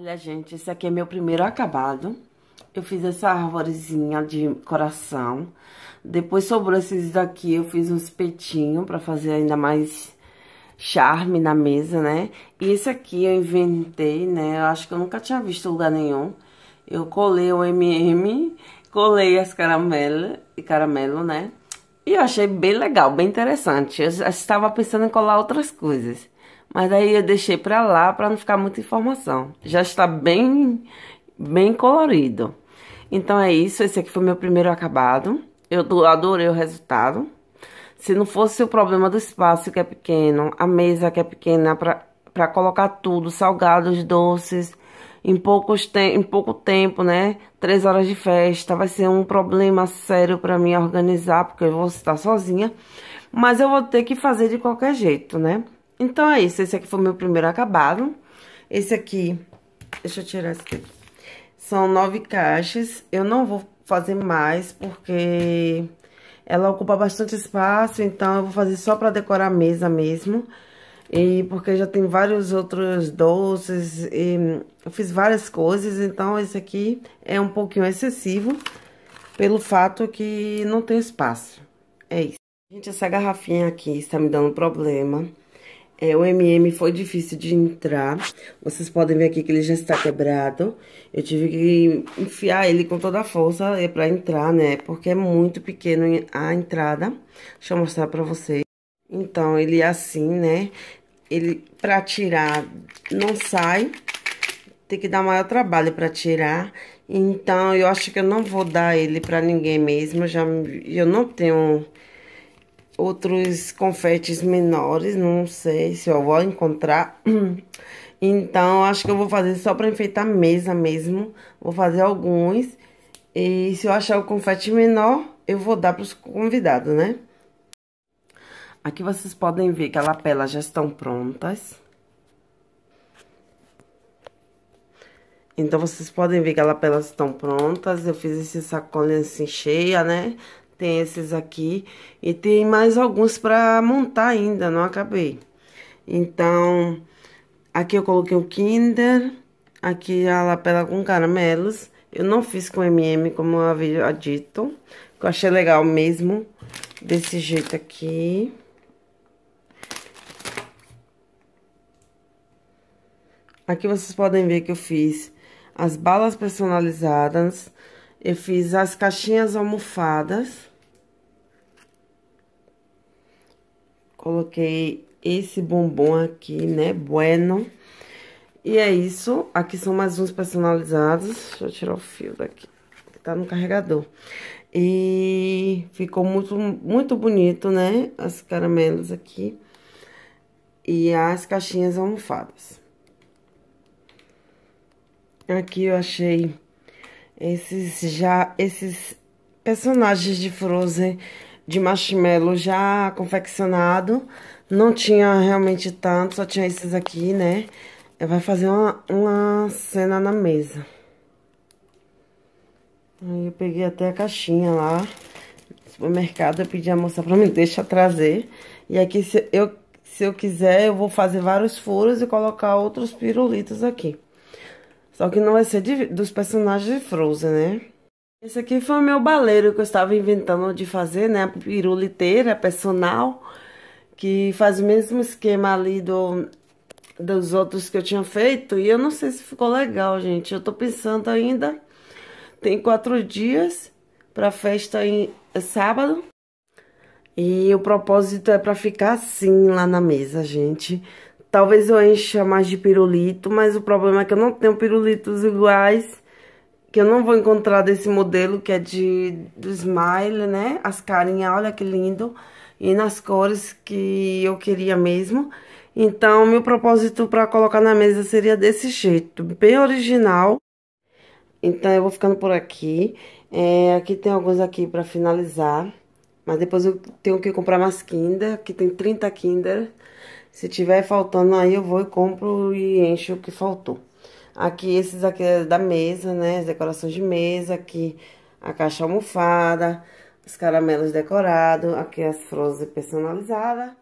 Olha, gente, esse aqui é meu primeiro acabado. Eu fiz essa árvorezinha de coração. Depois sobrou esses daqui, eu fiz uns petinhos pra fazer ainda mais charme na mesa, né? E esse aqui eu inventei, né? Eu acho que eu nunca tinha visto lugar nenhum. Eu colei o M&M, colei as caramelas e caramelo, né? E eu achei bem legal, bem interessante. Eu estava pensando em colar outras coisas. Mas aí eu deixei para lá para não ficar muita informação. Já está bem, bem colorido. Então é isso, esse aqui foi meu primeiro acabado. Eu adorei o resultado. Se não fosse o problema do espaço que é pequeno, a mesa que é pequena para colocar tudo, salgados, doces, em, poucos te em pouco tempo, né? Três horas de festa. Vai ser um problema sério para mim organizar, porque eu vou estar sozinha. Mas eu vou ter que fazer de qualquer jeito, né? Então é isso. Esse aqui foi meu primeiro acabado. Esse aqui... Deixa eu tirar esse aqui. São nove caixas. Eu não vou fazer mais, porque... Ela ocupa bastante espaço, então eu vou fazer só pra decorar a mesa mesmo. E porque já tem vários outros doces e eu fiz várias coisas, então esse aqui é um pouquinho excessivo pelo fato que não tem espaço. É isso. Gente, essa garrafinha aqui está me dando problema. É, o MM foi difícil de entrar. Vocês podem ver aqui que ele já está quebrado. Eu tive que enfiar ele com toda a força é para entrar, né? Porque é muito pequeno a entrada. Deixa eu mostrar para vocês. Então, ele é assim, né? ele para tirar não sai, tem que dar maior trabalho para tirar. Então, eu acho que eu não vou dar ele para ninguém mesmo, já eu não tenho outros confetes menores, não sei se eu vou encontrar. Então, acho que eu vou fazer só para enfeitar a mesa mesmo. Vou fazer alguns. E se eu achar o confete menor, eu vou dar para os convidados, né? Aqui vocês podem ver que as lapelas já estão prontas. Então, vocês podem ver que as lapelas estão prontas. Eu fiz esse sacolinho assim cheia, né? Tem esses aqui. E tem mais alguns pra montar ainda, não acabei. Então, aqui eu coloquei o Kinder. Aqui a lapela com caramelos. Eu não fiz com M&M, como eu havia dito. eu achei legal mesmo. Desse jeito aqui. Aqui vocês podem ver que eu fiz as balas personalizadas, eu fiz as caixinhas almofadas. Coloquei esse bombom aqui, né? Bueno. E é isso. Aqui são mais uns personalizados. Deixa eu tirar o fio daqui, que tá no carregador. E ficou muito, muito bonito, né? As caramelos aqui. E as caixinhas almofadas. Aqui eu achei esses já esses personagens de Frozen de marshmallow já confeccionado. Não tinha realmente tanto, só tinha esses aqui, né? Vai fazer uma, uma cena na mesa. Aí eu peguei até a caixinha lá no supermercado. Eu pedi a moça pra me deixar trazer. E aqui, se eu, se eu quiser, eu vou fazer vários furos e colocar outros pirulitos aqui. Só que não vai ser de, dos personagens de Frozen, né? Esse aqui foi o meu baleiro que eu estava inventando de fazer, né? A piruliteira personal, que faz o mesmo esquema ali do, dos outros que eu tinha feito. E eu não sei se ficou legal, gente. Eu tô pensando ainda. Tem quatro dias pra festa em é sábado. E o propósito é pra ficar assim lá na mesa, gente. Talvez eu encha mais de pirulito, mas o problema é que eu não tenho pirulitos iguais. Que eu não vou encontrar desse modelo, que é de do Smile, né? As carinhas, olha que lindo. E nas cores que eu queria mesmo. Então, meu propósito para colocar na mesa seria desse jeito, bem original. Então, eu vou ficando por aqui. É, aqui tem alguns aqui para finalizar. Mas depois eu tenho que comprar mais Kinder. Aqui tem 30 Kinder. Se tiver faltando aí, eu vou e compro e encho o que faltou. Aqui, esses aqui é da mesa, né? As decorações de mesa, aqui a caixa almofada, os caramelos decorados, aqui as flores personalizadas.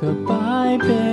Rock-a-bye,